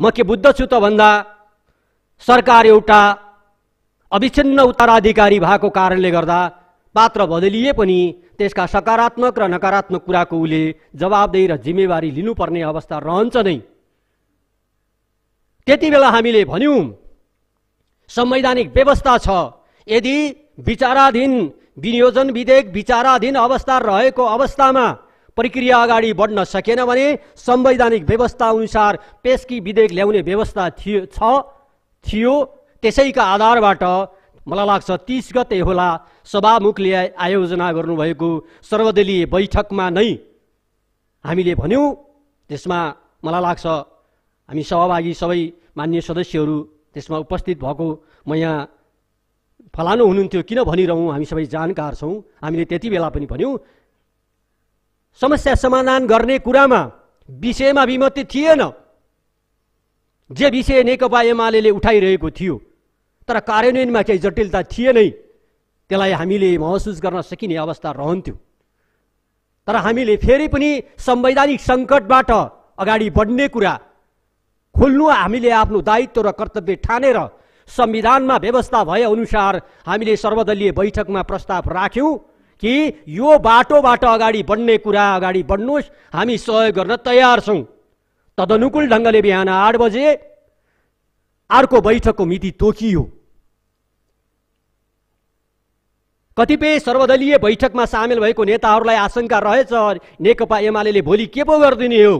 म के बुद्ध छु त भन्दा सरकार एउटा अविच्छिन्न उत्तराधिकारी भएको कारणले गर्दा पात्र बदलिए पनि त्यसका सकारात्मक र नकारात्मक कुराको उसले जवाबदेही र जिम्मेवारी लिनुपर्ने अवस्था रहन्छ नै त्यति बेला हामीले भन्यौँ संवैधानिक व्यवस्था छ यदि विचाराधीन विनियोजन विधेयक विचाराधीन अवस्था रहेको अवस्थामा प्रक्रिया अगाडि बढ्न सकेन भने संवैधानिक व्यवस्था अनुसार पेसकी विधेयक ल्याउने व्यवस्था थियो छ थियो त्यसैका आधारबाट मलाई लाग्छ तिस गते होला सभामुखले आयोजना गर्नुभएको सर्वदलीय बैठकमा नै हामीले भन्यौँ त्यसमा मलाई लाग्छ हामी सहभागी सबै मान्य सदस्यहरू त्यसमा उपस्थित भएको म यहाँ फलानु हुनुहुन्थ्यो किन भनिरहँ हामी सबै जानकार छौँ हामीले त्यति बेला पनि भन्यौँ समस्या समाधान गर्ने कुरामा विषयमा विमति थिएन जे विषय नेकपा एमाले उठाइरहेको थियो तर कार्यान्वयनमा केही जटिलता थिएनै त्यसलाई हामीले महसुस गर्न सकिने अवस्था रहन्थ्यो तर हामीले फेरि पनि संवैधानिक सङ्कटबाट अगाडि बढ्ने कुरा खोल्नु हामीले आफ्नो दायित्व र कर्तव्य ठानेर संविधानमा व्यवस्था भएअनुसार हामीले सर्वदलीय बैठकमा प्रस्ताव राख्यौँ कि यो बाटोबाट अगाडि बढ्ने कुरा अगाडि बढ्नुहोस् हामी सहयोग गर्न तयार छौँ तदनुकूल ढङ्गले बिहान आठ बजे अर्को बैठकको मिति तोकियो कतिपय सर्वदलीय बैठकमा सामेल भएको नेताहरूलाई आशंका रहेछ नेकपा एमाले भोलि के पो गरिदिने हो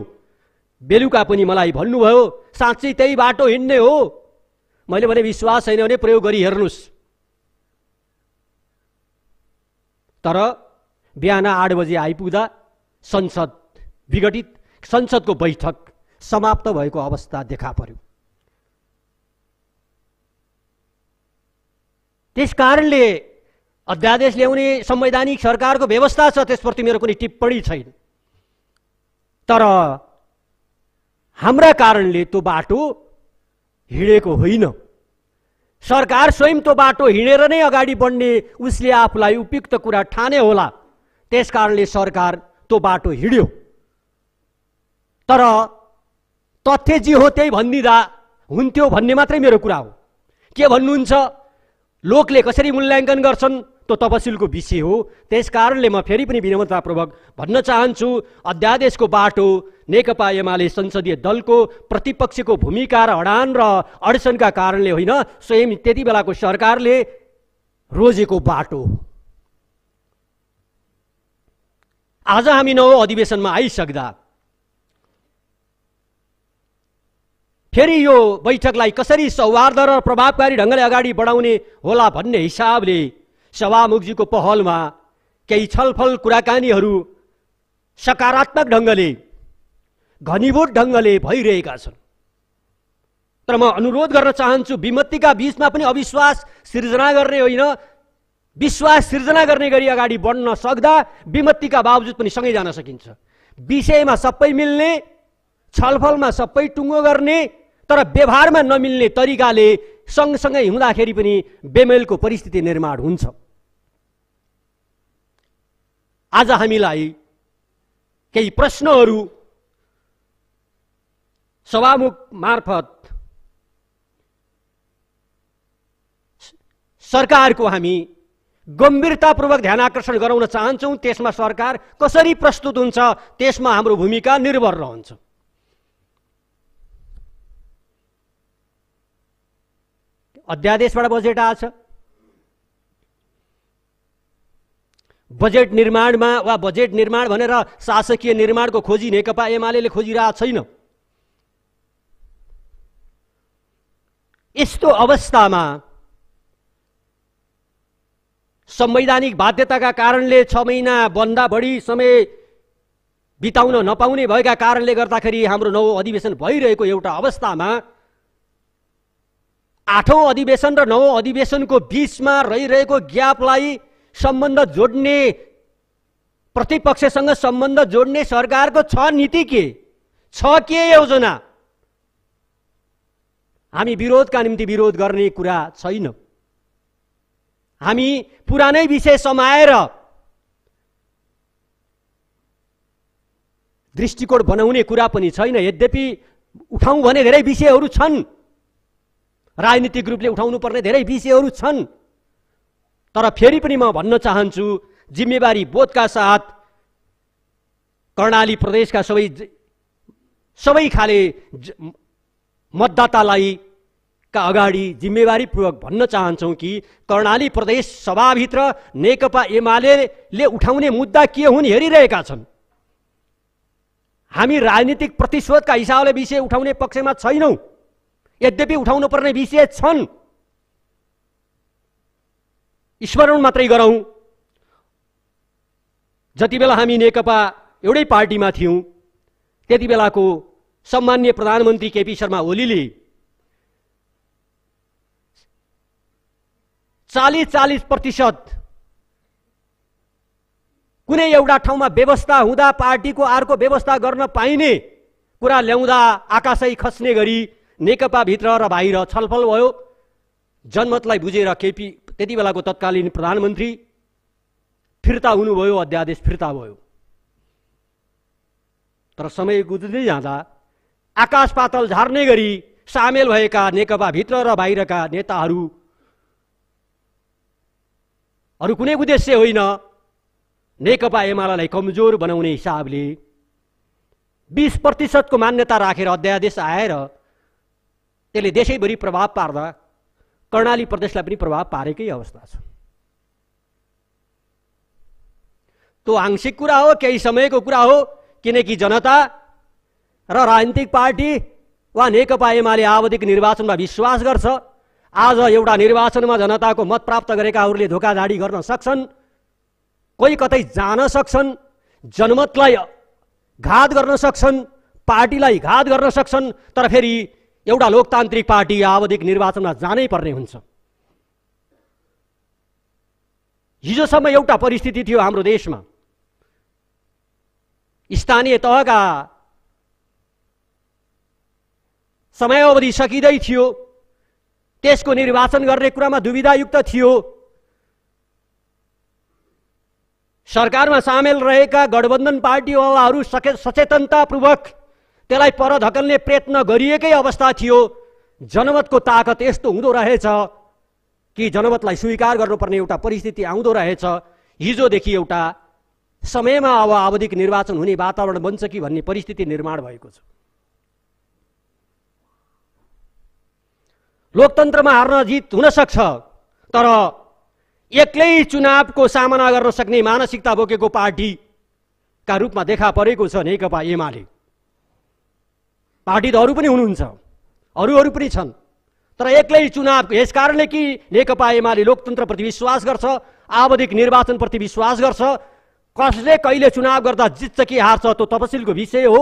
बेलुका पनि मलाई भन्नुभयो साँच्चै त्यही बाटो हिँड्ने हो मैले भने विश्वास छैन भने प्रयोग गरी गरिहेर्नुहोस् तर बिहान आठ बजे आइपुग्दा संसद विघटित संसदको बैठक समाप्त भएको अवस्था देखा पर्यो त्यस कारणले अध्यादेश ल्याउने संवैधानिक सरकारको व्यवस्था छ त्यसप्रति मेरो कुनै टिप्पणी छैन तर हाम्रा कारणले त्यो बाटो हिँडेको होइन सरकार स्वयं त्यो बाटो हिँडेर नै अगाडि बढ्ने उसले आफूलाई उपयुक्त कुरा ठाने होला त्यस कारणले सरकार त्यो बाटो हिँड्यो तर तथ्य जे हो त्यही भनिदिँदा हुन्थ्यो भन्ने मात्रै मेरो कुरा हो के भन्नुहुन्छ लोकले कसरी मूल्याङ्कन गर्छन् त्यो तपसिलको विषय हो त्यसकारणले म फेरि पनि विनम्रतापूर्वक भन्न चाहन्छु अध्यादेशको बाटो नेकपा एमाले संसदीय दलको प्रतिपक्षको भूमिका र हडान र अडचनका कारणले होइन स्वयं त्यति बेलाको सरकारले रोजेको बाटो आज हामी नौ अधिवेशनमा आइसक्दा फेरि यो बैठकलाई कसरी सौहार्द र प्रभावकारी ढङ्गले अगाडि बढाउने होला भन्ने हिसाबले सभामुखजीको पहलमा केही छलफल कुराकानीहरू सकारात्मक ढङ्गले घनीभूत ढङ्गले भइरहेका छन् तर म अनुरोध गर्न चाहन्छु विमत्तिका बिचमा पनि अविश्वास सिर्जना गर्ने होइन विश्वास सिर्जना गर्ने गरी अगाडि बढ्न सक्दा विमत्तिका बावजुद पनि सँगै जान सकिन्छ विषयमा सबै मिल्ने छलफलमा सबै टुङ्गो गर्ने तर व्यवहारमा नमिल्ने तरिकाले सँगसँगै हुँदाखेरि पनि बेमेलको परिस्थिति निर्माण हुन्छ आज हामीलाई केही प्रश्नहरू सभामुख मार्फत सरकारको हामी गम्भीरतापूर्वक ध्यान आकर्षण गराउन चाहन्छौँ त्यसमा सरकार कसरी प्रस्तुत हुन्छ त्यसमा हाम्रो भूमिका निर्भर रहन्छ अध्यादेशबाट बजेट आएछ बजेट निर्माणमा वा बजेट निर्माण भनेर शासकीय निर्माणको खोजी नेकपा एमाले खोजिरहेको छैन यस्तो अवस्थामा संवैधानिक बाध्यताका कारणले छ महिनाभन्दा बढी समय बिताउन नपाउने भएका कारणले गर्दाखेरि हाम्रो नौ अधिवेशन भइरहेको एउटा अवस्थामा आठौँ अधिवेशन र नौ अधिवेशनको बिचमा रहिरहेको ग्यापलाई सम्बन्ध जोड्ने प्रतिपक्षसँग सम्बन्ध जोड्ने सरकारको छ नीति के छ के योजना हामी विरोधका निम्ति विरोध गर्ने कुरा छैन हामी पुरानै विषय समाएर दृष्टिकोण बनाउने कुरा पनि छैन यद्यपि उठाउँ भने धेरै विषयहरू छन् राजनीतिक रूपले उठाउनु पर्ने धेरै विषयहरू छन् तर फेरि पनि म भन्न चाहन्छु जिम्मेवारी बोधका साथ कर्णाली प्रदेशका सबै सबै खाले मतदातालाई का अगाडि जिम्मेवारीपूर्वक भन्न चाहन्छौँ कि कर्णाली प्रदेश सभाभित्र नेकपा एमाले उठाउने मुद्दा के हुन् हेरिरहेका छन् हामी राजनीतिक प्रतिशोधका हिसाबले विषय उठाउने पक्षमा छैनौँ यद्यपि उठाउनु पर्ने विषय छन् स्मरण मात्रै गरौँ जति बेला हामी नेकपा एउटै पार्टीमा थियौँ त्यति बेलाको सम्मान्य प्रधानमन्त्री केपी शर्मा ओलीले चालिस चालिस प्रतिशत कुनै एउटा ठाउँमा व्यवस्था हुँदा पार्टीको अर्को व्यवस्था गर्न पाइने कुरा ल्याउँदा आकाशै खस्ने गरी नेकपाभित्र र बाहिर छलफल भयो जनमतलाई बुझेर केपी त्यति बेलाको तत्कालीन प्रधानमन्त्री फिर्ता हुनुभयो अध्यादेश फिर्ता भयो तर समय गुज्दै जाँदा आकाश पातल झार्ने गरी सामेल भएका नेकपाभित्र र बाहिरका नेताहरू अरू कुनै उद्देश्य होइन नेकपा एमालेलाई कमजोर बनाउने हिसाबले बिस प्रतिशतको मान्यता राखेर अध्यादेश आएर त्यसले देशैभरि प्रभाव पार्दा कर्णाली प्रदेशलाई पनि प्रभाव पारेकै अवस्था छ त्यो आंशिक कुरा हो केही समयको कुरा हो किनकि जनता र राजनीतिक पार्टी वा नेकपा एमाले आवधिक निर्वाचनमा विश्वास गर्छ आज एउटा निर्वाचनमा जनताको मत प्राप्त गरेकाहरूले धोकाधाडी गर्न सक्छन् कोही कतै जान सक्छन् जनमतलाई घात गर्न सक्छन् पार्टीलाई घात गर्न सक्छन् तर फेरि एउटा लोकतान्त्रिक पार्टी आवधिक निर्वाचनमा जानै पर्ने हुन्छ हिजोसम्म एउटा परिस्थिति थियो हाम्रो देशमा स्थानीय तहका समयावधि सकिँदै थियो त्यसको निर्वाचन गर्ने कुरामा दुविधायुक्त थियो सरकारमा सामेल रहेका गठबन्धन पार्टीवालाहरू सके सचेतनतापूर्वक त्यसलाई पर धकल्ने प्रयत्न गरिएकै अवस्था थियो जनमतको ताकत यस्तो हुँदो रहेछ कि जनमतलाई स्वीकार गर्नुपर्ने एउटा परिस्थिति आउँदो रहेछ हिजोदेखि एउटा समयमा अब आवधिक निर्वाचन हुने वातावरण बन्छ कि भन्ने परिस्थिति निर्माण भएको छ लोकतन्त्रमा हार्न जित हुन सक्छ तर एक्लै चुनावको सामना गर्न सक्ने मानसिकता बोकेको पार्टीका रूपमा देखा परेको छ नेकपा एमाले पार्टी त अरू पनि हुनुहुन्छ अरू अरू पनि छन् तर एक्लै चुनाव यस कारणले कि नेकपा एमाले लोकतन्त्रप्रति विश्वास गर्छ आवधिक निर्वाचनप्रति विश्वास गर्छ कसले कहिले चुनाव गर्दा जित्छ कि हार्छ त्यो तपसिलको विषय हो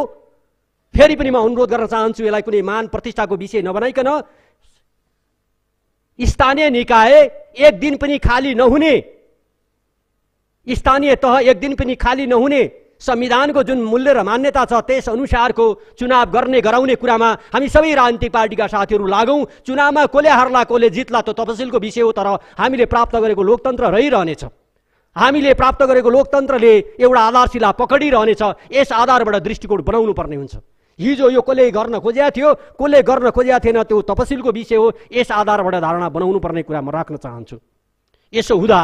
फेरि पनि म अनुरोध गर्न चाहन्छु यसलाई कुनै मान प्रतिष्ठाको विषय नबनाइकन स्थानीय निकाय एक दिन पनि खाली नहुने स्थानीय तह एक दिन पनि खाली नहुने संविधानको जुन मूल्य र मान्यता छ त्यस अनुसारको चुनाव गर्ने गराउने कुरामा हामी सबै राजनीतिक पार्टीका साथीहरू लागौँ चुनावमा कसले हार्ला कसले जित्ला त्यो तपसिलको विषय हो तर हामीले प्राप्त गरेको लोकतन्त्र रहिरहनेछ हामीले प्राप्त गरेको लोकतन्त्रले एउटा आधारशिला पक्रिरहनेछ यस आधारबाट दृष्टिकोण बनाउनु पर्ने हुन्छ हिजो यो कसले गर्न खोजेको थियो कसले गर्न खोजेको थिएन त्यो तपसिलको विषय हो यस आधारबाट धारणा बनाउनु पर्ने कुरा म राख्न चाहन्छु यसो हुँदा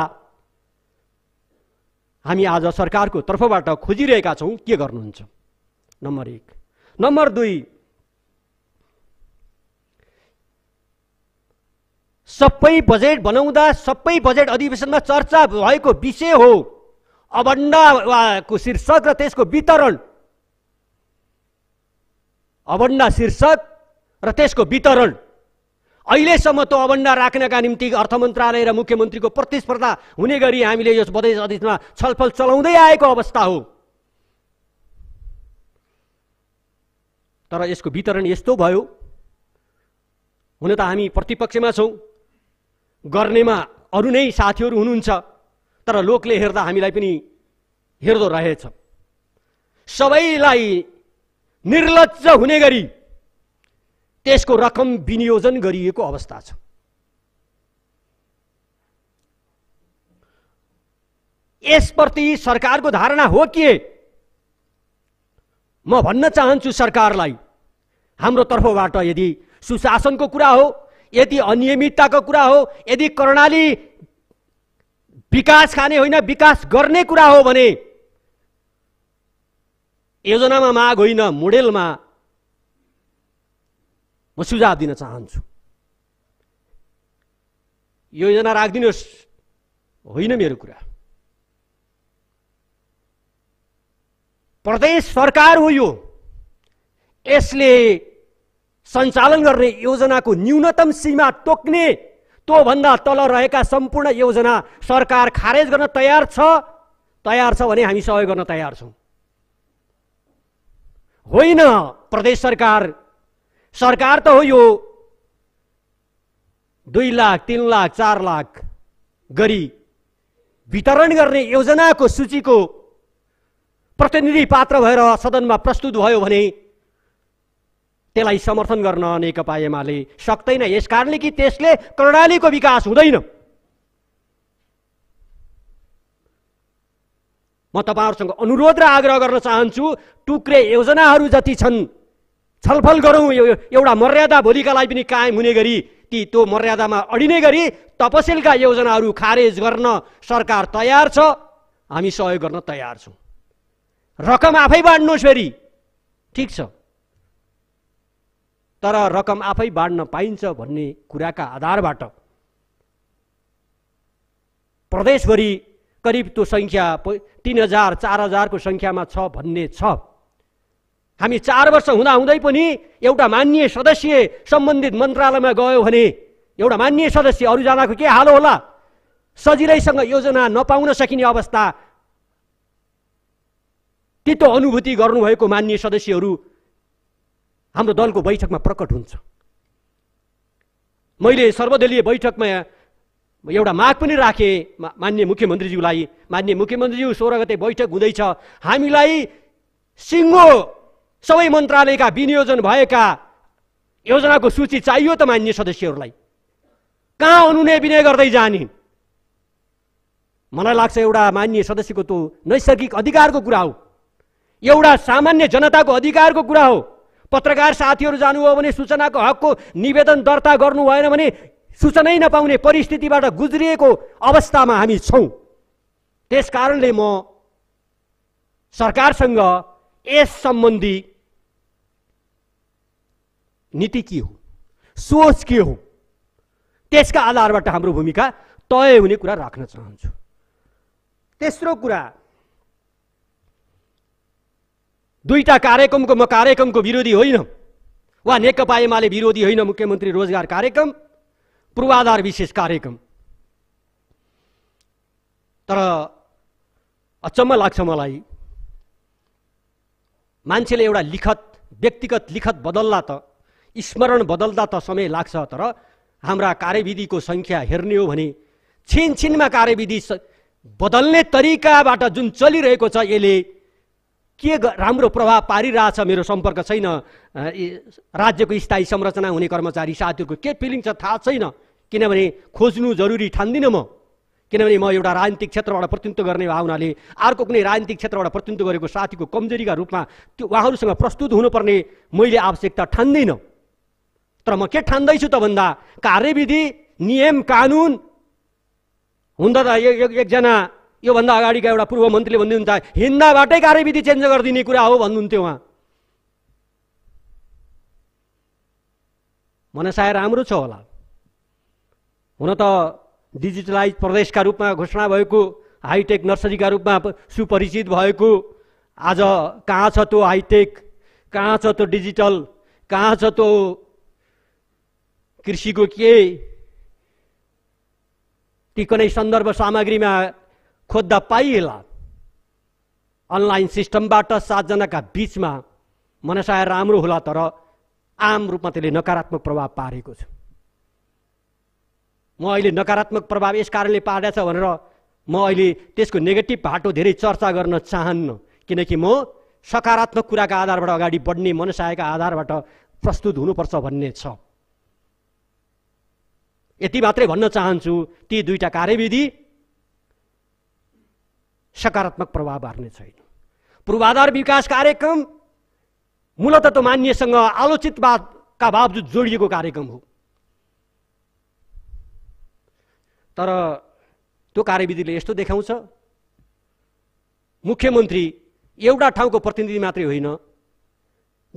हामी आज सरकारको तर्फबाट खोजिरहेका छौँ के गर्नुहुन्छ नम्बर एक नम्बर दुई सबै बजेट बनाउँदा सबै बजेट अधिवेशनमा चर्चा भएको विषय हो अबन्डाको शीर्षक र त्यसको वितरण अभन्डा शीर्षक र त्यसको वितरण अहिलेसम्म त्यो अबन्डा राख्नका निम्ति अर्थ मन्त्रालय र मुख्यमन्त्रीको प्रतिस्पर्धा हुने गरी हामीले यस बदेश अधिमा छलफल चलाउँदै आएको अवस्था हो तर यसको वितरण यस्तो भयो हुन त हामी प्रतिपक्षमा छौँ गर्नेमा अरू नै साथीहरू हुनुहुन्छ तर लोकले हेर्दा हामीलाई पनि हेर्दो रहेछ सबैलाई निर्लज हुने गरी त्यसको रकम विनियोजन गरिएको अवस्था छ यसप्रति सरकारको धारणा हो के म भन्न चाहन्छु सरकारलाई हाम्रो तर्फबाट यदि सुशासनको कुरा हो यदि अनियमितताको कुरा हो यदि कर्णाली विकास खाने होइन विकास गर्ने कुरा हो भने योजनामा माग होइन मोडेलमा म सुझाव दिन चाहन्छु योजना राखिदिनुहोस् होइन मेरो कुरा प्रदेश सरकार हो यो यसले सञ्चालन गर्ने योजनाको न्यूनतम सीमा तोक्ने त्योभन्दा तल रहेका सम्पूर्ण योजना सरकार खारेज गर्न तयार छ तयार छ भने हामी सहयोग गर्न तयार छौँ होइन प्रदेश सरकार सरकार त हो यो दुई लाख तिन लाख चार लाख गरी वितरण गर्ने योजनाको सूचीको प्रतिनिधि पात्र भएर सदनमा प्रस्तुत भयो भने त्यसलाई समर्थन गर्न नेकपा एमाले सक्दैन यस कारणले कि त्यसले कर्णालीको विकास हुँदैन म तपाईँहरूसँग अनुरोध र आग्रह गर्न चाहन्छु टुक्रे योजनाहरू जति छन् छलफल गरौँ यो एउटा मर्यादा भोलिका लागि पनि कायम हुने गरी ती त्यो मर्यादामा अडिने गरी तपसिलका योजनाहरू खारेज गर्न सरकार तयार छ हामी सहयोग गर्न तयार छौँ रकम आफै बाँड्नुहोस् फेरि ठिक छ तर रकम आफै बाँड्न पाइन्छ भन्ने कुराका आधारबाट प्रदेशभरि करिब त्यो सङ्ख्या तिन हजार चार हजारको सङ्ख्यामा छ भन्ने छ हामी चार वर्ष हुँदाहुँदै पनि एउटा मान्य सदस्य सम्बन्धित मन्त्रालयमा गयो भने एउटा मान्य सदस्य अरूजनाको के हालो होला सजिलैसँग योजना नपाउन सकिने अवस्था तितो अनुभूति गर्नुभएको मान्य सदस्यहरू हाम्रो दलको बैठकमा प्रकट हुन्छ मैले सर्वदलीय बैठकमा एउटा माग पनि राखेँ मा, मान्य मुख्यमन्त्रीज्यूलाई मान्य मुख्यमन्त्रीज्यू सोह्र गते बैठक हुँदैछ हामीलाई सिङ्गो सबै मन्त्रालयका विनियोजन भएका योजनाको सूची चाहियो त मान्य सदस्यहरूलाई कहाँ अनुनय विनय गर्दै जाने मलाई लाग्छ एउटा मान्य सदस्यको त्यो नैसर्गिक अधिकारको कुरा हो एउटा सामान्य जनताको अधिकारको कुरा हो पत्रकार साथीहरू जानुभयो भने सूचनाको हकको निवेदन दर्ता गर्नु भएन भने सूचनै नपाउने परिस्थितिबाट गुज्रिएको अवस्थामा हामी छौँ त्यस कारणले म सरकारसँग यस सम्बन्धी नीति के हो सोच के हो त्यसका आधारबाट हाम्रो भूमिका तय हुने कुरा राख्न चाहन्छु तेस्रो कुरा दुईटा कार्यक्रमको म कार्यक्रमको विरोधी होइन वा नेकपा एमाले विरोधी होइन मुख्यमन्त्री रोजगार कार्यक्रम पूर्वाधार विशेष कार्यक्रम तर अचम्म लाग्छ मलाई मान्छेले एउटा लिखत व्यक्तिगत लिखत बदल्दा त स्मरण बदल्दा त समय लाग्छ तर हाम्रा कार्यविधिको सङ्ख्या हेर्ने हो भने छिनछिनमा कार्यविधि बदल्ने तरिकाबाट जुन चलिरहेको छ यसले के राम्रो प्रभाव पारिरहेछ मेरो सम्पर्क छैन राज्यको स्थायी संरचना हुने कर्मचारी साथीहरूको के फिलिङ छ थाहा छैन किनभने खोज्नु जरुरी ठान्दिनँ म किनभने म एउटा राजनीतिक क्षेत्रबाट प्रतिनिधित्व गर्ने भावनाले अर्को कुनै राजनीतिक क्षेत्रबाट प्रतिनिधित्व गरेको साथीको कमजोरीका रूपमा त्यो उहाँहरूसँग प्रस्तुत हुनुपर्ने मैले आवश्यकता ठान्दिनँ तर म के ठान्दैछु त भन्दा कार्यविधि नियम कानुन हुँदा त एकजना योभन्दा अगाडिका एउटा पूर्व मन्त्रीले भन्नुहुन्छ हिन्दाबाटै कार्यविधि चेन्ज गरिदिने कुरा हो भन्नुहुन्थ्यो उहाँ मनसाय राम्रो छ होला हुन त डिजिटलाइज प्रदेशका रूपमा घोषणा भएको हाइटेक नर्सरीका रूपमा सुपरिचित भएको आज कहाँ छ त्यो हाइटेक कहाँ छ त्यो डिजिटल कहाँ छ त्यो कृषिको के ती कुनै सन्दर्भ सामग्रीमा खोज्दा पाइएला अनलाइन सिस्टमबाट सातजनाका बिचमा मनसाय राम्रो होला तर आम रूपमा त्यसले नकारात्मक प्रभाव पारेको छ म अहिले नकारात्मक प्रभाव यस कारणले पार्दैछ भनेर म अहिले त्यसको नेगेटिभ बाटो धेरै चर्चा गर्न चाहन्न किनकि म सकारात्मक कुराका आधारबाट अगाडि बढ्ने मनसायका आधारबाट प्रस्तुत हुनुपर्छ भन्ने छ यति मात्रै भन्न चाहन्छु ती दुईवटा कार्यविधि सकारात्मक प्रभाव पार्ने छैन पूर्वाधार विकास कार्यक्रम मूलत मान्यसँग आलोचितवादका बावजुद जोडिएको कार्यक्रम हो तर त्यो कार्यविधिले यस्तो देखाउँछ मुख्यमन्त्री एउटा ठाउँको प्रतिनिधि मात्रै होइन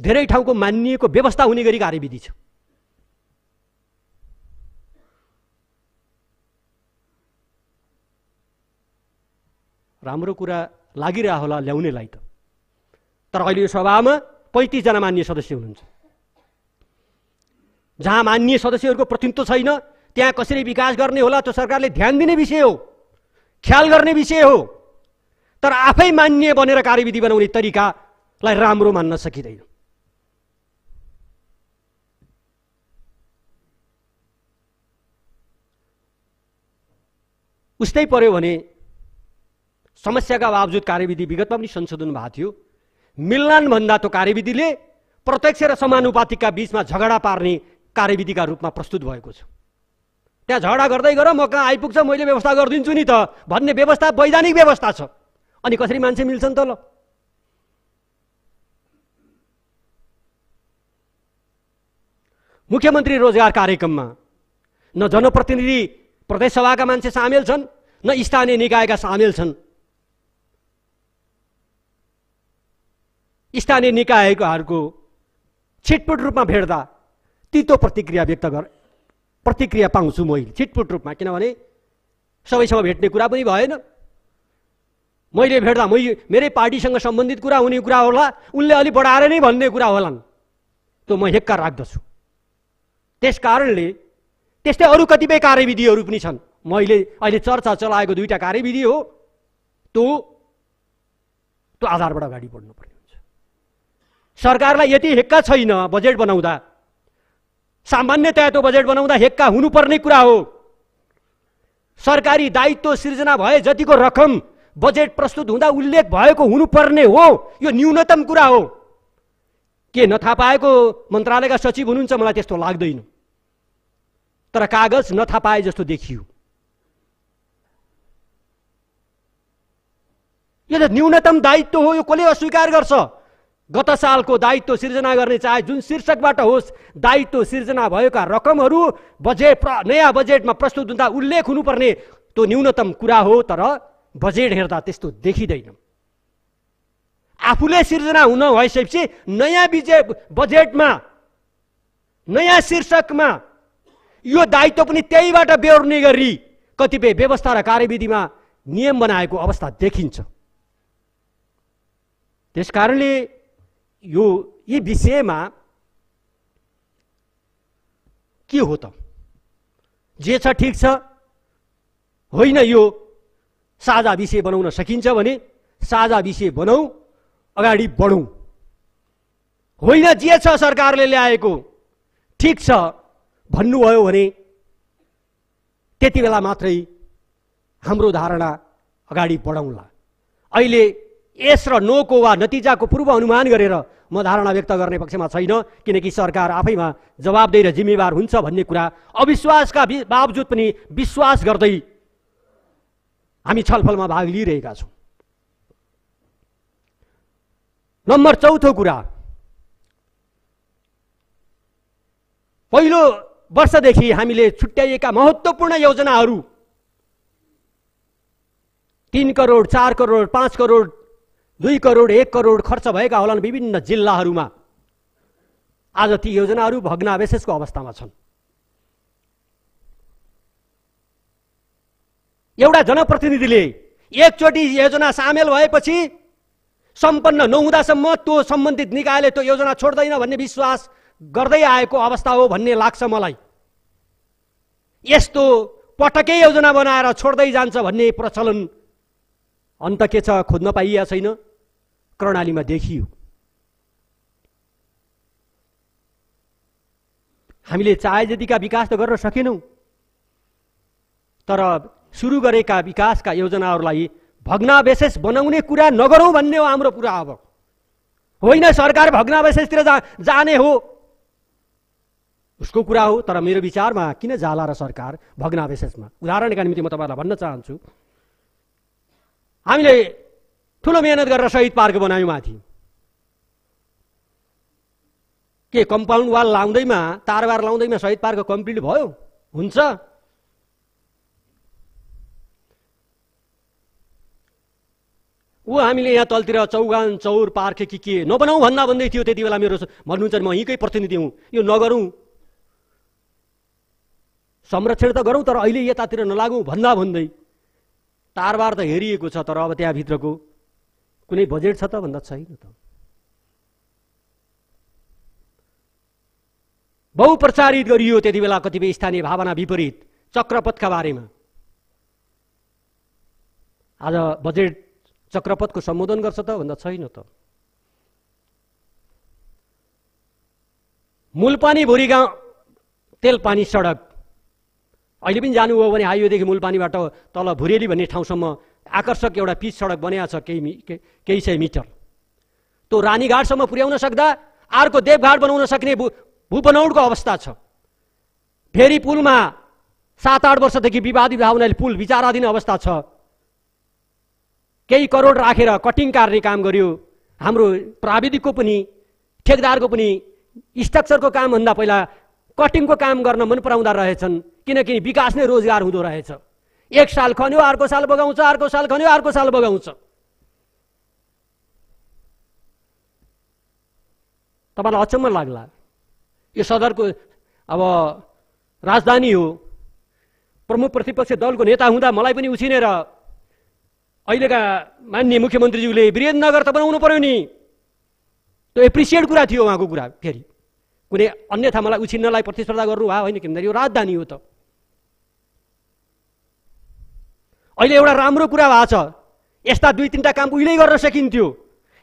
धेरै ठाउँको मानिएको व्यवस्था हुने गरी कार्यविधि छ राम्रो कुरा लागिरह होला ल्याउनेलाई त तर अहिले यो सभामा पैँतिसजना मान्य सदस्य हुनुहुन्छ जहाँ मान्य सदस्यहरूको प्रतिनिधित्व छैन त्यहाँ कसरी विकास गर्ने होला त्यो सरकारले ध्यान दिने विषय हो ख्याल गर्ने विषय हो तर आफै मान्य बनेर कार्यविधि बनाउने तरिकालाई राम्रो मान्न सकिँदैन उस्तै पर्यो भने समस्याका बावजुद कार्यविधि विगतमा पनि संशोधन भएको थियो मिल्लानभन्दा त्यो कार्यविधिले प्रत्यक्ष र समानुपातिकका बिचमा झगडा पार्ने कार्यविधिका रूपमा प्रस्तुत भएको छ त्यहाँ झगडा गर्दै गर म कहाँ आइपुग्छ मैले व्यवस्था गरिदिन्छु नि त भन्ने व्यवस्था वैधानिक व्यवस्था छ अनि कसरी मान्छे मिल्छन् त ल मुख्यमन्त्री रोजगार कार्यक्रममा न जनप्रतिनिधि प्रदेशसभाका मान्छे सामेल छन् न स्थानीय निकायका सामेल छन् स्थानीय निकायहरूको छिटपुट रूपमा भेट्दा तितो प्रतिक्रिया व्यक्त गरे प्रतिक्रिया पाउँछु मैले छिटपुट रूपमा किनभने सबैसँग भेट्ने कुरा पनि भएन मैले भेट्दा मै मेरै पार्टीसँग सम्बन्धित कुरा हुने कुरा होला उनले अलि बढाएर नै भन्ने कुरा होलान् त्यो म हेक्का राख्दछु त्यस कारणले त्यस्तै अरू कतिपय कार्यविधिहरू पनि छन् मैले अहिले चर्चा चलाएको दुईवटा कार्यविधि हो त्यो त्यो आधारबाट अगाडि बढ्नु पर्ने हुन्छ सरकारलाई यति हेक्का छैन बजेट बनाउँदा सामान्यतया त्यो बजेट बनाउँदा हेक्का हुनुपर्ने कुरा हो सरकारी दायित्व सिर्जना भए जतिको रकम बजेट प्रस्तुत हुँदा उल्लेख भएको हुनुपर्ने हो यो न्यूनतम कुरा हो के नथा पाएको मन्त्रालयका सचिव हुनुहुन्छ मलाई त्यस्तो लाग्दैन तर कागज नथा पाए जस्तो देखियो यो त न्यूनतम दायित्व हो यो कसले अस्वीकार गर्छ गत सालको दायित्व सिर्जना गर्ने चाहे जुन शीर्षकबाट होस् दायित्व सिर्जना भएका रकमहरू बजेट प्र नयाँ बजेटमा प्रस्तुत हुँदा उल्लेख हुनुपर्ने त्यो न्यूनतम कुरा हो तर बजेट हेर्दा त्यस्तो देखिँदैन आफूले सिर्जना हुन भइसकेपछि नयाँ बिजे बजेटमा नयाँ शीर्षकमा यो दायित्व पनि त्यहीबाट बेहोर्ने गरी कतिपय व्यवस्था र कार्यविधिमा नियम बनाएको अवस्था देखिन्छ त्यस कारणले यो यी विषयमा के हो त जे छ ठिक छ होइन यो साझा विषय बनाउन सकिन्छ भने साझा विषय बनाऊ अगाडि बढौँ होइन जे छ सरकारले ल्याएको ठिक छ भन्नुभयो भने त्यति बेला मात्रै हाम्रो धारणा अगाडि बढाउँला अहिले यस र नोको वा नतिजाको पूर्व अनुमान गरेर म धारणा व्यक्त गर्ने पक्षमा छैन किनकि सरकार आफैमा जवाबदेही र जिम्मेवार हुन्छ भन्ने कुरा अविश्वासका बावजुद पनि विश्वास गर्दै हामी छलफलमा भाग लिइरहेका छौँ नम्बर चौथो कुरा पहिलो वर्षदेखि हामीले छुट्याइएका महत्त्वपूर्ण योजनाहरू तिन करोड चार करोड पाँच करोड दुई करोड एक करोड खर्च भएका होलान् विभिन्न जिल्लाहरूमा आज ती योजनाहरू भग्नावशेषको अवस्थामा छन् एउटा जनप्रतिनिधिले एकचोटि योजना सामेल भएपछि सम्पन्न नहुँदासम्म त्यो सम्बन्धित निकायले त्यो योजना छोड्दैन भन्ने विश्वास गर्दै आएको अवस्था हो भन्ने लाग्छ मलाई यस्तो पटकै योजना बनाएर छोड्दै जान्छ भन्ने प्रचलन अन्त के छ खोज्न पाइया छैन कर्णालीमा देखियो हामीले चाहे जतिका विकास त गर्न सकेनौँ तर सुरु गरेका विकासका योजनाहरूलाई भग्नावशेष बनाउने कुरा नगरौँ भन्ने हो हाम्रो कुरा अब होइन सरकार भग्नावशेषतिर जा जाने हो उसको कुरा हो तर मेरो विचारमा किन जाला र सरकार भग्नावशेषमा उदाहरणका निम्ति म तपाईँलाई भन्न चाहन्छु हामीले ठुलो मेहनत गरेर शहीद पार्क बनायौँ माथि के कम्पाउन्ड वाल लाउँदैमा तारबार लाउँदैमा शहीद पार्क कम्प्लिट भयो हुन्छ ऊ हामीले यहाँ तलतिर चौगान चौर पार्क कि के नबनाऊ भन्दा भन्दै थियो त्यति बेला मेरो भन्नुहुन्छ म यहीँकै प्रतिनिधि हुँ यो नगरौँ संरक्षण त गरौँ तर अहिले यतातिर नलागौँ भन्दा भन्दै तारबार त हेरिएको छ तर अब त्यहाँभित्रको कुनै बजेट छ त भन्दा छैन त बहुप्रचारित गरियो त्यति बेला कतिपय स्थानीय भावना विपरीत चक्रपथका बारेमा आज बजेट चक्रपथको सम्बोधन गर्छ त भन्दा छैन त मूलपानी भोरी गाउँ तेलपानी सडक अहिले पनि जानु हो भने हाइवेदेखि मूलपानीबाट तल भुरेली भन्ने ठाउँसम्म आकर्षक एउटा पिच सडक बनाएको छ केही मि केही सय मिटर त्यो रानीघाटसम्म पुर्याउन सक्दा अर्को देवघाट बनाउन सक्ने भू भूबनौटको अवस्था छ फेरि पुलमा सात आठ वर्षदेखि विवादित भावनाले पुल विचाराधीन अवस्था छ केही करोड राखेर कटिङ कार्ने काम गर्यो हाम्रो प्राविधिकको पनि ठेकदारको पनि स्ट्रक्चरको कामभन्दा पहिला कटिङको काम गर्न मन पराउँदा रहेछन् किनकि विकास नै रोजगार हुँदो रहेछ एक साल खन्यो अर्को साल बगाउँछ अर्को साल खन्यो अर्को साल बगाउँछ तपाईँलाई अचम्म लाग्ला यो सदरको अब राजधानी हो प्रमुख प्रतिपक्ष दलको नेता हुँदा मलाई पनि उछिनेर अहिलेका मान्य मुख्यमन्त्रीज्यूले वीरेन्द्रनगर त बनाउनु पर्यो नि त्यो एप्रिसिएट कुरा थियो उहाँको कुरा फेरि कुनै अन्यथा मलाई उछिन्नलाई प्रतिस्पर्धा गर्नु भयो होइन किनभने यो राजधानी हो त अहिले एउटा राम्रो कुरा भएको छ यस्ता दुई तिनवटा काम उहिले गर्न सकिन्थ्यो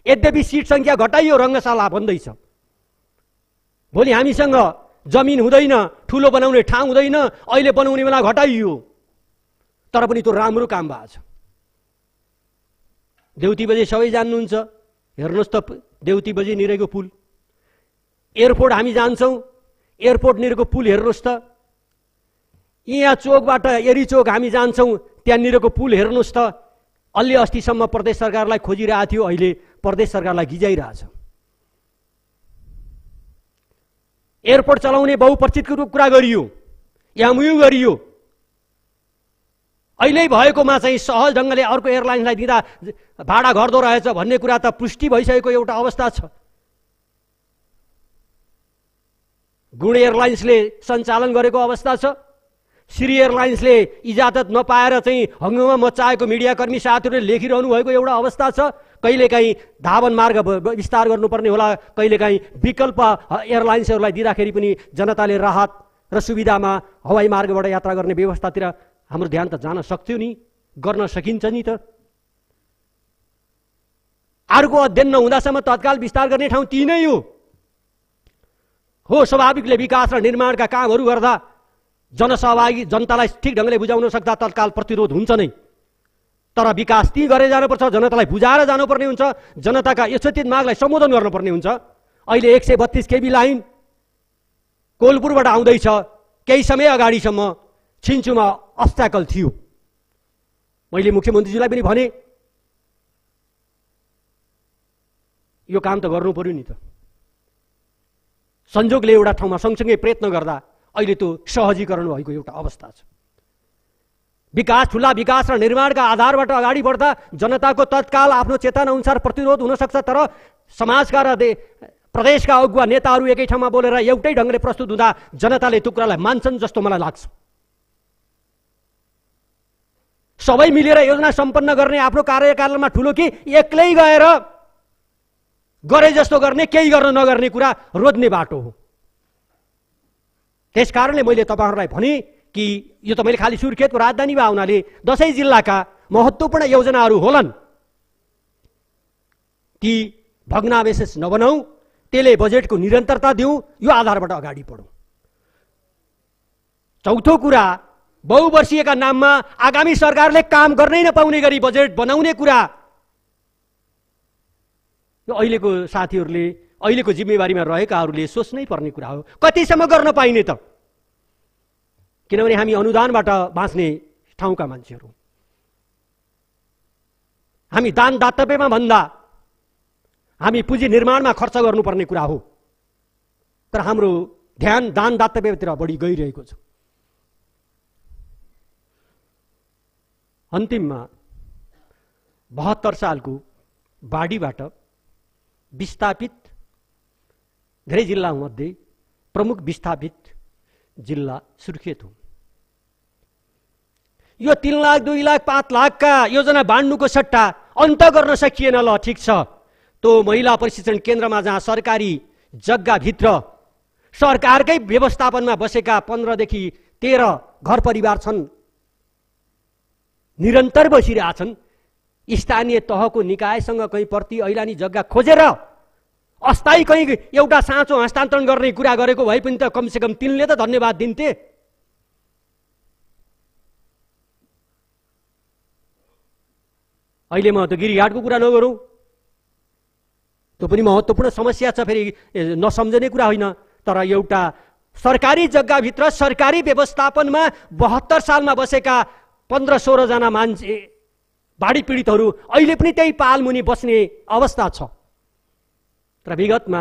यद्यपि सिट सङ्ख्या घटाइयो रङ्गशाला भन्दैछ भोलि हामीसँग जमिन हुँदैन ठुलो बनाउने ठाउँ हुँदैन अहिले बनाउने बेला घटाइयो तर पनि त्यो राम्रो काम भएको छ देउती बजे सबै जान्नुहुन्छ हेर्नुहोस् त देउती बजे निरेको पुल एयरपोर्ट हामी जान्छौँ एयरपोर्ट निरेको पुल हेर्नुहोस् त यहाँ चोकबाट एरी चोक हामी जान्छौँ त्यहाँनिरको पुल हेर्नुहोस् त अलि अस्तिसम्म प्रदेश सरकारलाई खोजिरहेको थियो अहिले प्रदेश सरकारलाई गिजाइरहेछ एयरपोर्ट चलाउने बहुप्रचितको कुरा गरियो यामुयु गरियो अहिले भएकोमा चाहिँ सहज ढङ्गले अर्को एयरलाइन्सलाई दिँदा भाडा घट्दो रहेछ भन्ने कुरा त पुष्टि भइसकेको एउटा अवस्था छ गुण एयरलाइन्सले सञ्चालन गरेको अवस्था छ सिरी एयरलाइन्सले इजाजत नपाएर चाहिँ हङ्गमा मचाएको मिडियाकर्मी साथीहरूले लेखिरहनु भएको एउटा अवस्था छ कहिलेकाहीँ धावन मार्ग विस्तार गर्नुपर्ने होला कहिलेकाहीँ विकल्प एयरलाइन्सहरूलाई दिँदाखेरि पनि जनताले राहत र सुविधामा हवाई मार्गबाट यात्रा गर्ने व्यवस्थातिर हाम्रो ध्यान त जान सक्थ्यो नि गर्न सकिन्छ नि त अर्को अध्ययन नहुँदासम्म तत्काल विस्तार गर्ने ठाउँ ती नै हो स्वाभाविकले विकास र निर्माणका कामहरू गर्दा जनसहभागी जनतालाई ठिक ढङ्गले बुझाउन सक्दा तत्काल प्रतिरोध हुन्छ नै तर विकास ती गरेर जानुपर्छ जनतालाई बुझाएर जानुपर्ने हुन्छ जनताका यथोचित मागलाई सम्बोधन गर्नुपर्ने हुन्छ अहिले एक सय बत्तिस केबी लाइन कोलपुरबाट आउँदैछ केही समय अगाडिसम्म छिन्चुमा अस्ट्याकल थियो मैले मुख्यमन्त्रीजीलाई पनि भने यो काम त गर्नु पर्यो नि त संजोगले एउटा ठाउँमा सँगसँगै प्रयत्न गर्दा अहिले त्यो सहजीकरण भएको एउटा अवस्था छ विकास ठुला विकास र निर्माणका आधारबाट अगाडि बढ्दा जनताको तत्काल आफ्नो चेतना अनुसार प्रतिरोध हुनसक्छ तर समाजका र प्रदेशका अगुवा नेताहरू एकै ठाउँमा बोलेर एउटै ढङ्गले प्रस्तुत हुँदा जनताले त्यो कुरालाई मान्छन् जस्तो मलाई लाग्छ सबै मिलेर योजना सम्पन्न गर्ने आफ्नो कार्यकालमा ठुलो कि एक्लै गएर गरे जस्तो गर्ने केही गर्न नगर्ने कुरा रोज्ने बाटो हो त्यस कारणले मैले तपाईँहरूलाई भने कि यो त मैले खालि सुर्खेतको राजधानी भए हुनाले दसैँ जिल्लाका महत्त्वपूर्ण योजनाहरू होलान् ती भग्नावशेष नबनाऊ त्यसले बजेटको निरन्तरता दिउँ यो आधारबाट अगाडि बढौँ चौथो कुरा बहुवर्षीयका नाममा आगामी सरकारले काम गर्नै नपाउने गरी बजेट बनाउने कुरा यो अहिलेको साथीहरूले अहिलेको जिम्मेवारीमा रहेकाहरूले सोच्नै पर्ने कुरा हो कतिसम्म गर्न पाइने त किनभने हामी अनुदानबाट बाँच्ने ठाउँका मान्छेहरू हामी दान दातव्यमा भन्दा हामी पुँजी निर्माणमा खर्च गर्नुपर्ने कुरा हो तर हाम्रो ध्यान दान दातव्यतिर बढी गइरहेको छ अन्तिममा बहत्तर सालको बाढीबाट विस्थापित धेरै जिल्लामध्ये प्रमुख विस्थापित जिल्ला सुर्खेत हो यो तिन लाख दुई लाख पाँच लाखका योजना बाँड्नुको सट्टा अन्त गर्न सकिएन ल ठिक छ त्यो महिला प्रशिक्षण केन्द्रमा जहाँ सरकारी जग्गाभित्र सरकारकै व्यवस्थापनमा बसेका पन्ध्रदेखि तेह्र घर परिवार छन् निरन्तर बसिरहेछन् स्थानीय तहको निकायसँग कहीँ प्रति ऐलानी जग्गा खोजेर अस्थायी कहीँ एउटा साँचो हस्तान्तरण गर्ने कुरा गरेको भए पनि त कमसेकम तिनले त धन्यवाद दिन्थे अहिले म त गिरिघाटको कुरा नगरौँ त्यो पनि महत्त्वपूर्ण समस्या छ फेरि नसम्झने कुरा होइन तर एउटा सरकारी जग्गाभित्र सरकारी व्यवस्थापनमा बहत्तर सालमा बसेका पन्ध्र सोह्रजना मान्छे बाढी पीडितहरू अहिले पनि त्यही पालमुनि बस्ने अवस्था छ तर विगतमा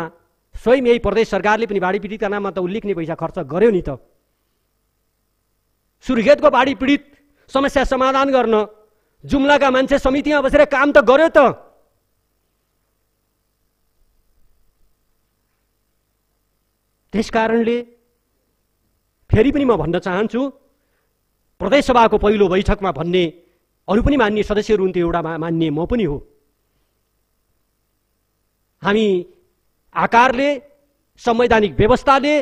स्वयं यही प्रदेश सरकारले पनि बाढी पीडितका नाममा त उल्लेख्ने पैसा खर्च गर्यो नि त सुर्खेतको बाढी पीडित समस्या समाधान गर्न जुम्लाका मान्छे समितिमा बसेर काम त गर्यो त त्यस कारणले फेरि पनि म भन्न चाहन्छु प्रदेशसभाको पहिलो बैठकमा भन्ने अरू पनि मान्ने सदस्यहरू हुन्थ्यो एउटा मान्ने म पनि हो हामी आकारले संवैधानिक व्यवस्थाले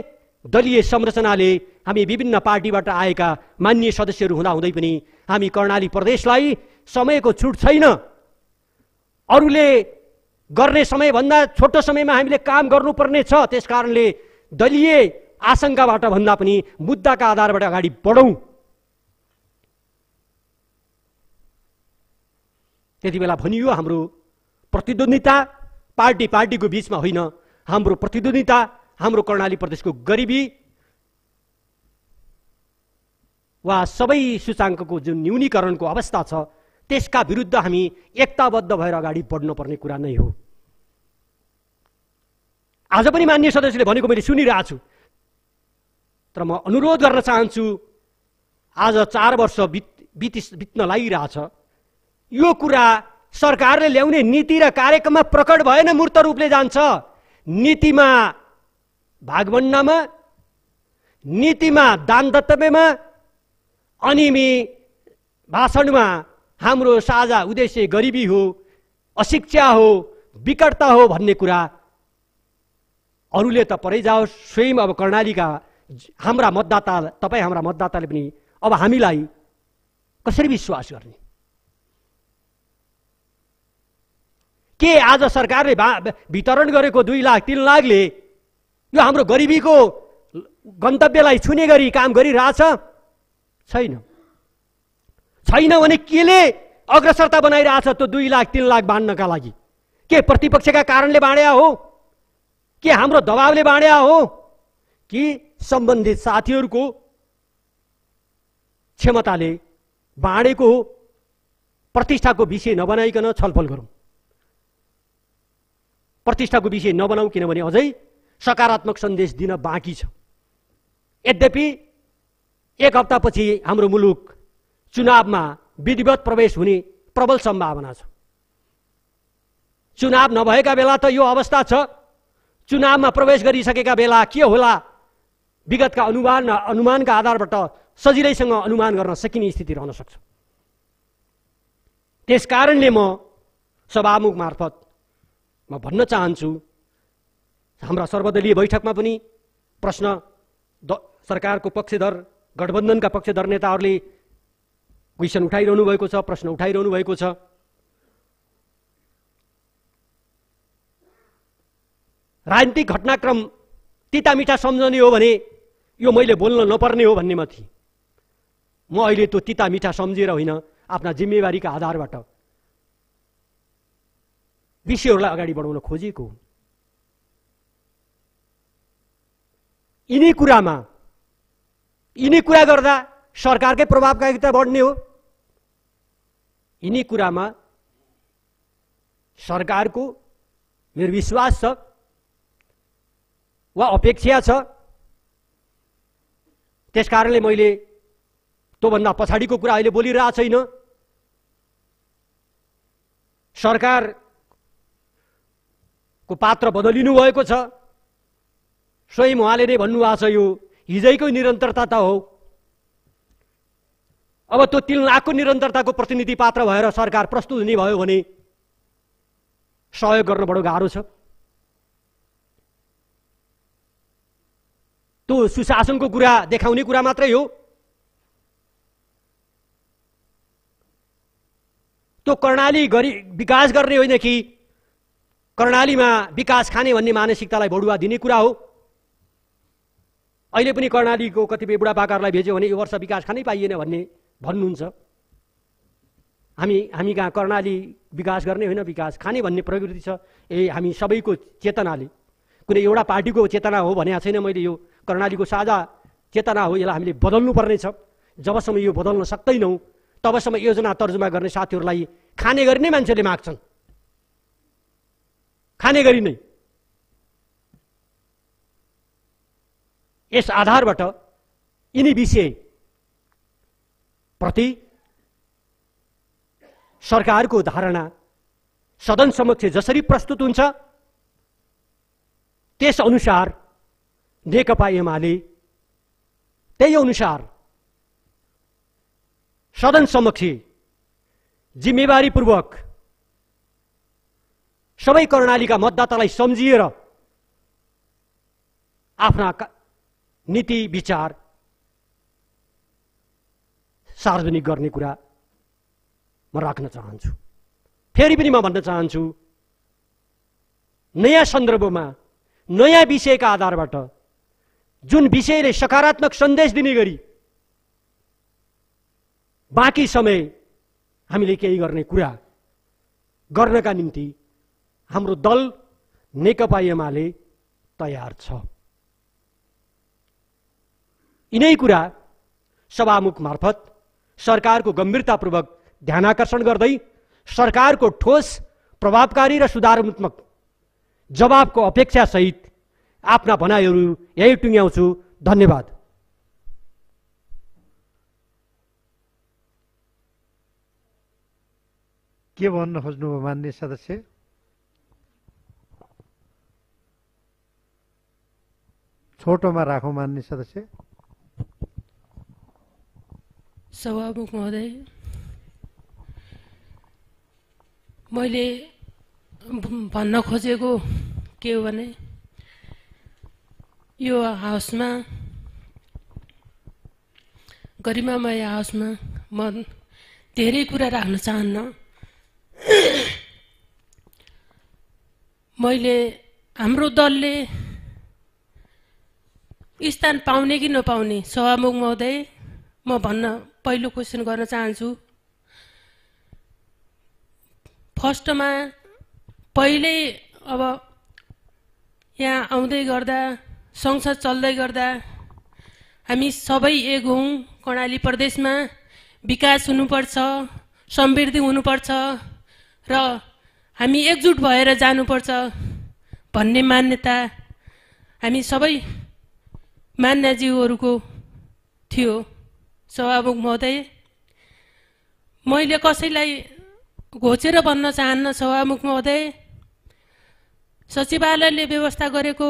दलीय संरचनाले हामी विभिन्न पार्टीबाट आएका मान्य सदस्यहरू हुँदाहुँदै पनि हामी कर्णाली प्रदेशलाई समयको छुट छैन अरूले गर्ने समयभन्दा छोटो समयमा हामीले काम गर्नुपर्ने छ त्यस कारणले दलीय आशङ्काबाट भन्दा पनि मुद्दाका आधारबाट अगाडि बढौँ त्यति बेला भनियो हाम्रो प्रतिद्वन्दिता पार्टी पार्टीको बिचमा होइन हाम्रो प्रतिद्वन्दिता हाम्रो कर्णाली प्रदेशको गरिबी वा सबै सूचाङ्कको जुन न्यूनीकरणको अवस्था छ त्यसका विरुद्ध हामी एकताबद्ध भएर अगाडि बढ्नुपर्ने कुरा नै हो आज पनि मान्य सदस्यले भनेको मैले सुनिरहेको छु तर म अनुरोध गर्न चाहन्छु आज चार वर्ष बित बिति बित्न लागिरहेछ यो कुरा सरकारले ल्याउने नीति र कार्यक्रममा प्रकट भएन मूर्त रूपले जान्छ नीतिमा भागभन्डामा नीतिमा दान दत्तव्यमा अनिमी भाषणमा हाम्रो साझा उद्देश्य गरिबी हो अशिक्षा हो विकटता हो भन्ने कुरा अरूले त परै जाओस् स्वयं अब कर्णालीका हाम्रा मतदाता तपाईँ हाम्रा मतदाताले पनि अब हामीलाई कसरी विश्वास गर्ने के आज सरकारले वितरण गरेको दुई लाख तिन लाखले यो हाम्रो गरिबीको गन्तव्यलाई छुने गरी काम गरिरहेछ छैन छैन भने केले अग्रसरता बनाइरहेछ त्यो दुई लाख तिन लाख बाँड्नका लागि के प्रतिपक्षका कारणले बाँड्या हो के हाम्रो दबावले बाँड्या हो कि सम्बन्धित साथीहरूको क्षमताले बाँडेको प्रतिष्ठाको विषय नबनाइकन छलफल गरौँ प्रतिष्ठाको विषय नबनाऊ किनभने अझै सकारात्मक सन्देश दिन बाँकी छ यद्यपि एक हप्तापछि हाम्रो मुलुक चुनावमा विधिवत प्रवेश हुने प्रबल सम्भावना छ चुनाव नभएका बेला त यो अवस्था छ चुनावमा प्रवेश गरिसकेका बेला के होला विगतका अनुमान अनुमानका आधारबाट सजिलैसँग अनुमान गर्न सकिने स्थिति रहन सक्छ त्यस कारणले म सभामुख मार्फत म भन्न चाहन्छु हाम्रा सर्वदलीय बैठकमा पनि प्रश्न द सरकारको पक्षधर गठबन्धनका पक्षधर नेताहरूले क्वेसन उठाइरहनु भएको छ प्रश्न उठाइरहनु भएको छ राजनीतिक घटनाक्रम तितामिठा सम्झने हो भने यो मैले बोल्न नपर्ने हो भन्नेमा थिएँ म अहिले त्यो तितामिठा सम्झेर होइन आफ्ना जिम्मेवारीका आधारबाट विषयहरूलाई अगाडि बढाउन खोजिएको यिनै कुरामा यिनै कुरा गर्दा सरकारकै प्रभावकारिता बढ्ने हो यिनै कुरामा सरकारको मेरो विश्वास छ वा अपेक्षा छ त्यस कारणले मैले त्योभन्दा पछाडिको कुरा अहिले बोलिरहेको छैन सरकार को पात्र बदलिनु भएको छ स्वयं उहाँले नै भन्नुभएको छ यो हिजैको निरन्तरता त हो अब त्यो तिन लाखको निरन्तरताको प्रतिनिधि पात्र भएर सरकार प्रस्तुत हुने भयो भने सहयोग गर्न बडो गाह्रो छ त्यो सुशासनको कुरा देखाउने कुरा मात्रै हो त्यो कर्णाली गरी विकास गर्ने होइन कि कर्णालीमा विकास खाने भन्ने मानसिकतालाई बढुवा दिने कुरा हो अहिले पनि कर्णालीको कतिपय बुढापाकाहरूलाई भेज्यो भने यो वर्ष विकास खानै पाइएन भन्ने भन्नुहुन्छ हामी हामी कहाँ कर्णाली विकास गर्ने होइन विकास खाने भन्ने प्रवृत्ति छ ए हामी सबैको चेतनाले कुनै एउटा पार्टीको चेतना हो भनेको छैन मैले यो कर्णालीको साझा चेतना हो यसलाई हामीले बदल्नु छ जबसम्म यो बदल्न सक्दैनौँ तबसम्म योजना तर्जुमा गर्ने साथीहरूलाई खाने गर्ने मान्छेले माग्छन् खाने गरी नै यस आधारबाट यिनी विषय प्रति सरकारको धारणा सदन समक्ष जसरी प्रस्तुत हुन्छ त्यस अनुसार नेकपा एमाले त्यही अनुसार सदन समक्ष जिम्मेवारीपूर्वक सबै कर्णालीका मतदातालाई सम्झिएर आफ्ना नीति विचार सार्वजनिक गर्ने कुरा म राख्न चाहन्छु फेरि पनि म भन्न चाहन्छु नयाँ सन्दर्भमा नयाँ विषयका आधारबाट जुन विषयले सकारात्मक सन्देश दिने गरी बाँकी समय हामीले केही गर्ने कुरा गर्नका निम्ति हाम्रो दल नेकपा एमाले तयार छ यिनै कुरा सभामुख मार्फत सरकारको गम्भीरतापूर्वक ध्यान आकर्षण गर्दै सरकारको ठोस प्रभावकारी र सुधारात्मक जवाबको अपेक्षासहित आफ्ना भनाइहरू यही टुङ्ग्याउँछु धन्यवाद के भन्न खोज्नुभयो मान्य सदस्य छोटोमा राखौँ मान्ने सदस्य सभामुख महोदय मैले भन्न खोजेको के हो भने यो हाउसमा गरिमामय हाउसमा म धेरै कुरा राख्न चाहन्न मैले हाम्रो दलले स्थान पाउने कि नपाउने सभामुख महोदय म भन्न पहिलो क्वेसन गर्न चाहन्छु फर्स्टमा पहिल्यै अब यहाँ आउँदै गर्दा संसद चल्दै गर्दा हामी सबै एक हौँ कर्णाली प्रदेशमा विकास हुनुपर्छ समृद्धि हुनुपर्छ र हामी एकजुट भएर जानुपर्छ भन्ने मान्यता हामी सबै मान्याज्यूहरूको थियो सभामुख महोदय मैले कसैलाई घोचेर भन्न चाहन्न सभामुख महोदय सचिवालयले व्यवस्था गरेको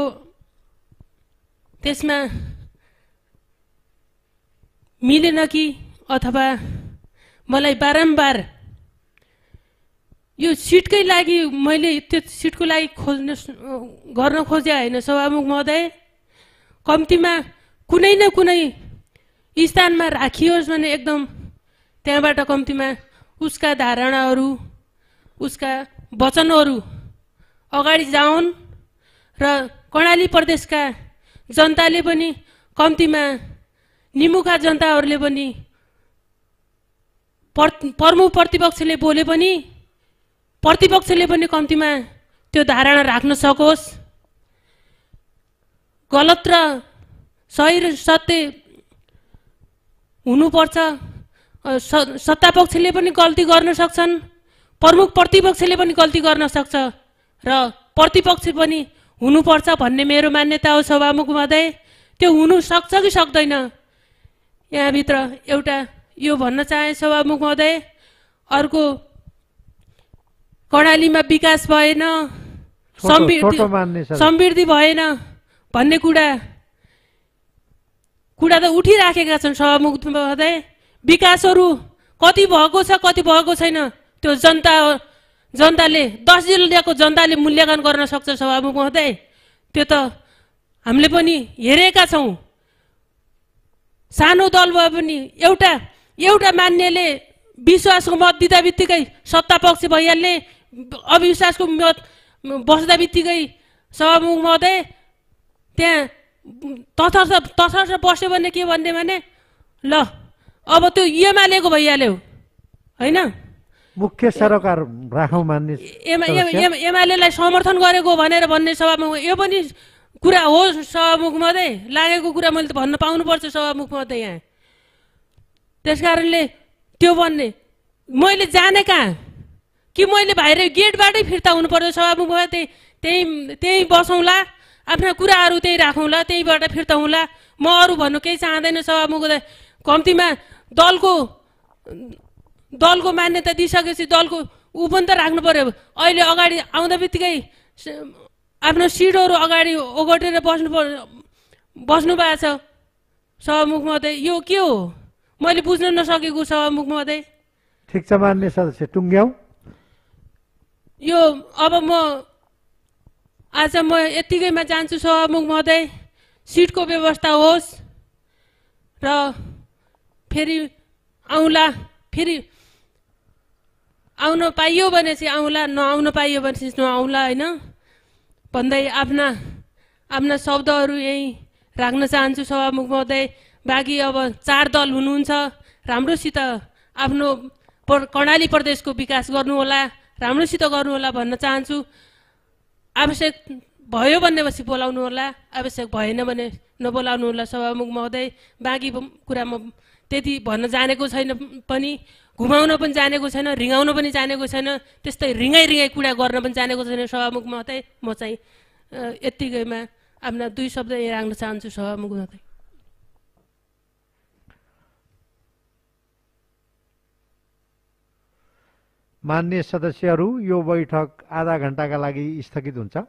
त्यसमा मिलेन कि अथवा मलाई बारम्बार यो सिटकै लागि मैले त्यो सिटको लागि खोज्नु गर्न खोजे होइन सभामुख महोदय कम्तीमा कुनै न कुनै स्थानमा राखियोस् भने एकदम त्यहाँबाट कम्तीमा उसका धारणाहरू उसका वचनहरू अगाडि जाउन् र कर्णाली प्रदेशका जनताले पनि कम्तीमा निमुखा जनताहरूले पनि प्रमुख प्रतिपक्षले बोले पनि प्रतिपक्षले पनि कम्तीमा त्यो धारणा राख्न सकोस् गलत र सही र सत्य हुनुपर्छ स सत्तापक्षले पनि गल्ती गर्न सक्छन् प्रमुख प्रतिपक्षले पनि गल्ती गर्न सक्छ र प्रतिपक्ष पनि हुनुपर्छ भन्ने मेरो मान्यता हो सभामुख महोदय त्यो हुनु सक्छ कि सक्दैन यहाँभित्र एउटा यो भन्न चाहे सभामुख महोदय अर्को कर्णालीमा विकास भएन समृद्धि भएन भन्ने कुरा कुरा त उठिराखेका छन् सभामुख महोदय विकासहरू कति भएको छ कति भएको छैन त्यो जनता जनताले दस जिल्लाको जनताले मूल्याङ्कन गर्न सक्छ सभामुख महोदय त्यो त हामीले पनि हेरेका छौँ सानो दल भए पनि एउटा एउटा मान्यले विश्वासको मत दिँदा बित्तिकै सत्ता पक्ष भइहाल्ने अविश्वासको मत बस्दा बित्तिकै सभामुख महोदय त्यहाँ तथर्थ तथर्थ बस्यो भने के भन्ने भने ल अब त्यो एमालेको भइहाल्यो होइन मुख्य सरकार राखौँ मान्ने एमालेलाई समर्थन गरेको भनेर भन्ने सभामुख यो पनि कुरा हो सभामुख मात्रै लागेको कुरा मैले त भन्न पाउनुपर्छ सभामुख मात्रै यहाँ त्यस कारणले त्यो भन्ने मैले जाने कहाँ कि मैले भाइर गेटबाटै फिर्ता हुनुपर्छ सभामुख मात्रै त्यहीँ त्यहीँ बसौँला आफ्ना कुराहरू त्यही राखौँला त्यहीबाट हुँला म अरू भन्नु केही चाहँदैन सभामुख कम्तीमा दलको दलको मान्यता दिइसकेपछि दलको ऊ पनि त राख्नु पऱ्यो अहिले अगाडि आउँदा बित्तिकै आफ्नो सिटहरू अगाडि ओगटेर बस्नु पर् बस्नु भएको छ सभामुख महोदय यो के हो मैले बुझ्न नसकेको सभामुख महोदय ठिक छ मान्य सदस्य टुङ्ग्याउ यो अब म आज म यत्तिकैमा जान्छु सभामुख महोदय सिटको व्यवस्था होस् र फेरि आउँला फेरि आउन पाइयो भने चाहिँ आउँला नआउन पाइयो भने चाहिँ नआउँला होइन भन्दै आफ्ना आफ्ना शब्दहरू यहीँ राख्न चाहन्छु सभामुख महोदय बाँकी अब चार दल हुनुहुन्छ राम्रोसित आफ्नो कर्णाली प्रदेशको विकास गर्नुहोला राम्रोसित गर्नुहोला भन्न चाहन्छु आवश्यक भयो भनेपछि बोलाउनु होला आवश्यक भएन भने नबोलाउनु होला सभामुख महोदय बाँकी कुरा म त्यति भन्न जानेको छैन पनि घुमाउन पनि जानेको छैन रिङाउन पनि जानेको छैन त्यस्तै रिङै रिङै कुरा गर्न पनि जानेको छैन सभामुख महोदय म चाहिँ यत्तिकैमा आफ्ना दुई शब्द यहाँ राख्न चाहन्छु सभामुख महोदय मान्य सदस्यहरू यो बैठक आधा घन्टाका लागि स्थगित हुन्छ